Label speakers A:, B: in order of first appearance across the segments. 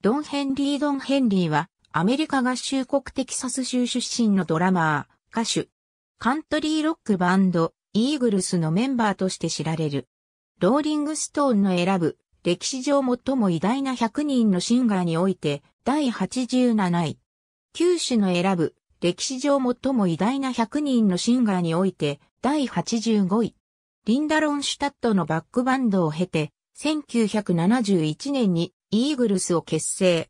A: ドン・ヘンリー・ドン・ヘンリーは、アメリカ合衆国テキサス州出身のドラマー、歌手、カントリーロックバンド、イーグルスのメンバーとして知られる。ローリングストーンの選ぶ、歴史上最も偉大な100人のシンガーにおいて、第87位。九種の選ぶ、歴史上最も偉大な100人のシンガーにおいて、第85位。リンダ・ロンシュタットのバックバンドを経て、1971年にイーグルスを結成。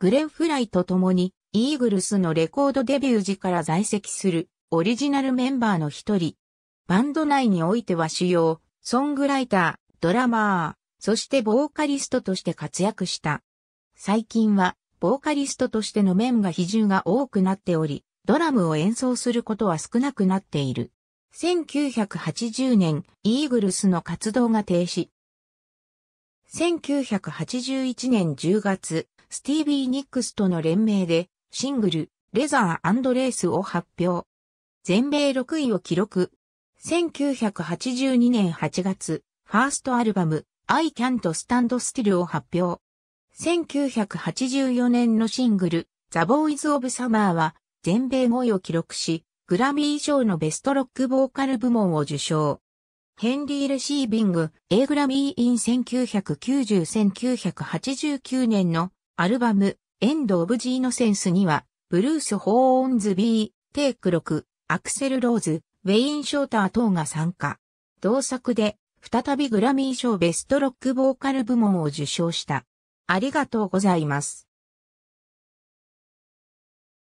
A: グレン・フライと共に、イーグルスのレコードデビュー時から在籍する、オリジナルメンバーの一人。バンド内においては主要、ソングライター、ドラマー、そしてボーカリストとして活躍した。最近は、ボーカリストとしての面が比重が多くなっており、ドラムを演奏することは少なくなっている。1980年、イーグルスの活動が停止。1981年10月、スティービー・ニックスとの連名で、シングル、レザーレースを発表。全米6位を記録。1982年8月、ファーストアルバム、I Can't Stand Still を発表。1984年のシングル、ザ・ボーイズ・オブ・サマーは、全米5位を記録し、グラミー賞のベストロックボーカル部門を受賞。ヘンリー・レシービング、A グラミー・イン1990-1989年のアルバム、エンド・オブ・ジーノセンスには、ブルース・ホーンズ・ビー、テイク6、アクセル・ローズ、ウェイン・ショーター等が参加。同作で、再びグラミー賞ベストロックボーカル部門を受賞した。ありがとうございます。